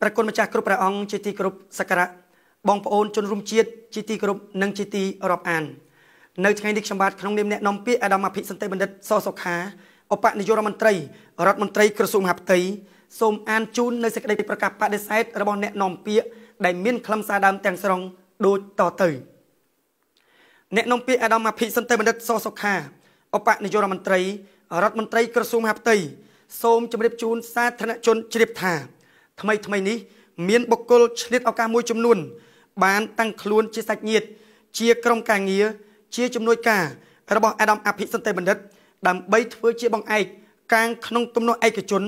ព្រះគុណម្ចាស់គ្រប់ព្រះអង្គជាទីគោរពសក្ការៈបងប្អូនជនរួមជាតិជាទីគោរពនិងជាទីរាប់អាននៅថ្ងៃនេះខ្ញុំបាទក្នុងនាមអ្នកនាំពាក្យអាដាមអភិសន្តិបណ្ឌិតសសុខាឧបនាយករដ្ឋមន្ត្រីរដ្ឋមន្ត្រីក្រសួងមហាផ្ទៃសូមអានជូននៅសេចក្តីប្រកាសបដិសេធរបស់អ្នកនាំពាក្យដែលមានខ្លឹមសារដើមទាំងស្រុងដូចតទៅអ្នកនាំពាក្យអាដាមអភិសន្តិបណ្ឌិតសសុខាឧបនាយករដ្ឋមន្ត្រីរដ្ឋមន្ត្រីក្រសួងមហាផ្ទៃសូមជម្រាបជូនសាធារណជនជ្រាបថាថ្មីថ្មីនេះមានបុគ្គលឆ្លៀតឱកាសមួយចំនួន បាន តាំងខ្លួនជាសាច់ញាតិជាក្រុមការងារជាជំនួយការរបស់អាដាមអភិសន្តិបណ្ឌិត ដើម្បីធ្វើជាបង្អែកកាងក្នុងទំនាស់ឯកជន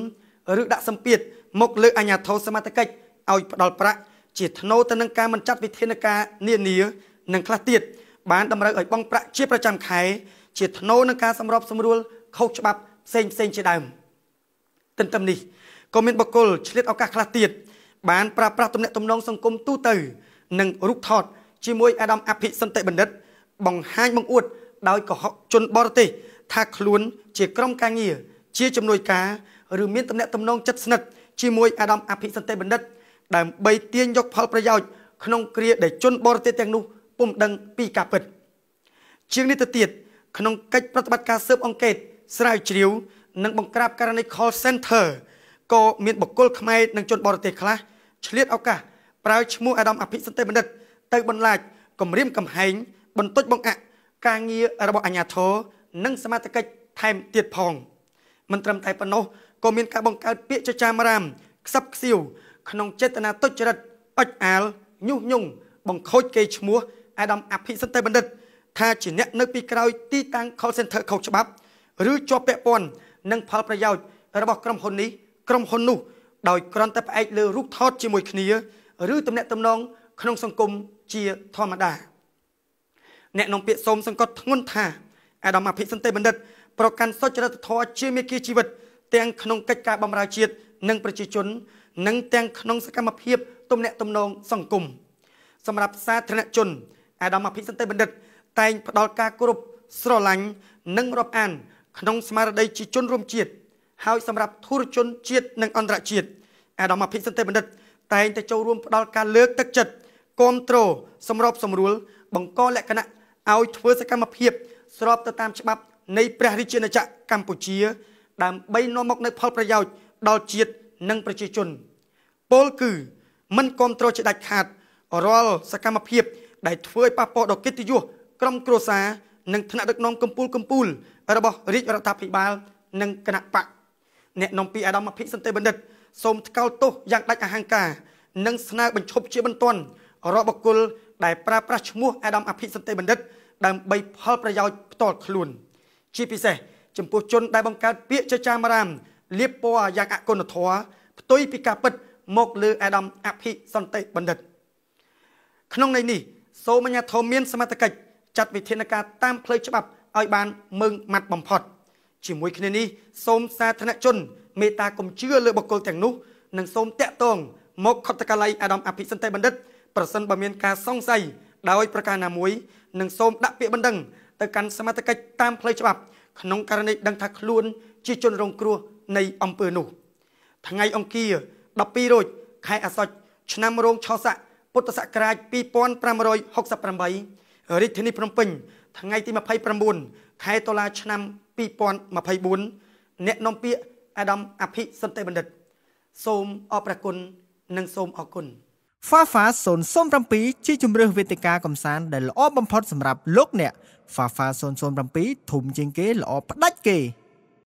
ឬដាក់សម្ពាធមកលើអាជ្ញាធរសមត្ថកិច្ចឲ្យផ្ដល់ប្រាក់ជាថ្នូរទៅនឹងការមិនចាត់វិធានការនានានិងខ្លះទៀតបានតម្រូវឲ្យបង់ប្រាក់ជាប្រចាំខែជាថ្នូរនឹងការសម្របសម្រួលខុសច្បាប់ផ្សេងផ្សេងជាដើមទន្ទឹមនេះក៏មានបកគលឆ្លៀតឱកាសខ្លះទៀតបានប្រាស្រ័យទំនាក់ទំនងសង្គមទូទៅ និងរូបថត ជាមួយអាដាមអភិសន្តិបណ្ឌិត បង្ហាញបង្អួតដោយកុហកជនបរទេសថាខ្លួន ជាក្រុមការងារជាជំនួយការឬមានទំនាក់ទំនងជិតស្និទ្ធជាមួយអាដាមអភិសន្តិបណ្ឌិត ដើម្បីទាញយក ផលប្រយោជន៍ក្នុងគ្រាដែលជន បរទេសទាំងនោះពុំដឹងពីការពិតជាងនេះទៅទៀតក្នុងកិច្ចប្រតិបត្តិការស៊ើប អង្កេតស្រាវជ្រាវ និងបង្ក្រាបករណី call center ក៏មានបុគ្គលខ្មែរនិងជនបរទេសខ្លះឆ្លៀតឱកាសប្រើឈ្មោះអាដាមអភិសន្តិបណ្ឌិតទៅបន្លាចគម្រាមកំហែងបន្តុចបង្អាក់ ការងាររបស់អាជ្ញាធរនិងសមាជិកថែមទៀតផងមិនត្រឹមតែប៉ុណ្ណោះក៏មានការបង្កើតពាក្យចចាមរាមខ្សឹបខ្សៀវក្នុងចេតនាទុច្ចរិតអុចអាលញុះញង់បង្ខូចកេរ្តិ៍ឈ្មោះអាដាមអភិសន្តិបណ្ឌិតថាជាអ្នកនៅពីក្រោយទីតាំង call center ខុសច្បាប់ឬជាប់ពាក់ព័ន្ធនឹងផលប្រយោជន៍របស់ក្រុមហ៊ុននេះក្រុមហ៊ុននោះដោយគ្រាន់តែផ្អែកលើរូបថតជាមួយគ្នា ឬទំនាក់ទំនងក្នុង សង្គមជាធម្មតាអ្នកនាំពាក្យសូមសង្កត់ធ្ងន់ថាអាដាមអភិសន្តិបណ្ឌិត ប្រកាន់សុចរិតធម៌ជាមេគាជីវិតទាំងក្នុងកិច្ចការបម្រើជាតិនិង ប្រជាជននិងទាំងក្នុងសកម្មភាព ទំនាក់ទំនង សង្គមសម្រាប់សាធារណជនអាដាមអភិសន្តិបណ្ឌិត តែងផ្ដល់ការគោរពស្រឡាញ់និងរាប់អានក្នុងស្មារតីជាជនរួមជាតិហើយសម្រាប់ធុរជនជាតិនិងអន្តរជាតិអាដាមភិកសន្តិបណ្ឌិត តែងតែចូលរួមផ្ដល់ការលើកទឹកចិត្តគ្រប់គ្រងសម្របសម្រួល បង្កលក្ខណៈឲ្យធ្វើសកម្មភាព ស្របទៅតាមច្បាប់នៃព្រះរាជាណាចក្រកម្ពុជា ដើម្បីនាំមកនូវផលប្រយោជន៍ដល់ជាតិនិងប្រជាជនពលគឺមិនគ្រប់គ្រងជាដាច់ខាតរាល់សកម្មភាព ដែលធ្វើឲ្យប៉ះពាល់ដល់កិត្តិយសក្រុមគ្រួសារនិងថ្នាក់ដឹកនាំកម្ពុជាកម្ពុជារបស់រាជរដ្ឋាភិបាល និងគណៈបកអ្នកនាំពាក្យអាដាមភិសន្តិបណ្ឌិតសូមថ្កោលទោសយ៉ាងដាច់អហង្ការនិងស្នើបញ្ឈប់ជាបន្ទាន់រាល់បុគ្គលដែលប្រើប្រាស់ឈ្មោះអាដាមអភិសន្តិបណ្ឌិតដើម្បី ផលប្រយោជន៍ផ្ទាល់ខ្លួនជាពិសេស ចំពោះជនដែលបង្កើតពាក្យចចាមរាមលៀបពណ៌យ៉ាងអគុណធម៌ផ្ទុយពីការពិត មក លើអាដាមអភិសន្តិបណ្ឌិតក្នុងន័យនេះសូមអាញាធមមានសមត្ថកិច្ចចាត់វិធានការតាមផ្លូវច្បាប់ឲ្យបានម៉ឺងម៉ាត់បំផុត។ជាមួយគ្នានេះសូមសាធនជនមេត្តាកុំជឿលើបុគ្គលទាំងនោះនិងសូមតាក់ទងមកខុទ្ទកាល័យអាដាមអភិសិនតេបណ្ឌិតប្រសិនបើមានការសង្ស័យដោយប្រការណាមួយនឹងសូមដាក់ពាក្យបណ្ដឹងទៅកាន់សមាជិកតាមផ្លូវច្បាប់ក្នុងករណីដឹងថាខ្លួន ជាជនរងគ្រោះនៃអំពើនោះថ្ងៃអង្គារ12រោចខែអាសត់ឆ្នាំរោងឆោស័កពុទ្ធសករាជ2568រាជធានីភ្នំពេញថ្ងៃទី29ខែតុលាឆ្នាំ2024អ្នកនាំពាក្យអាដាមអភិសន្តិបណ្ឌិត សូមអរគុណនិងសូមអរគុណ Fafa 007ជាជំរឿសវេទិកាកំសាន្តដែលល្អបំផុតសម្រាប់លោកអ្នក Fafa 007ធំជាងគេល្អផ្ដាច់គេ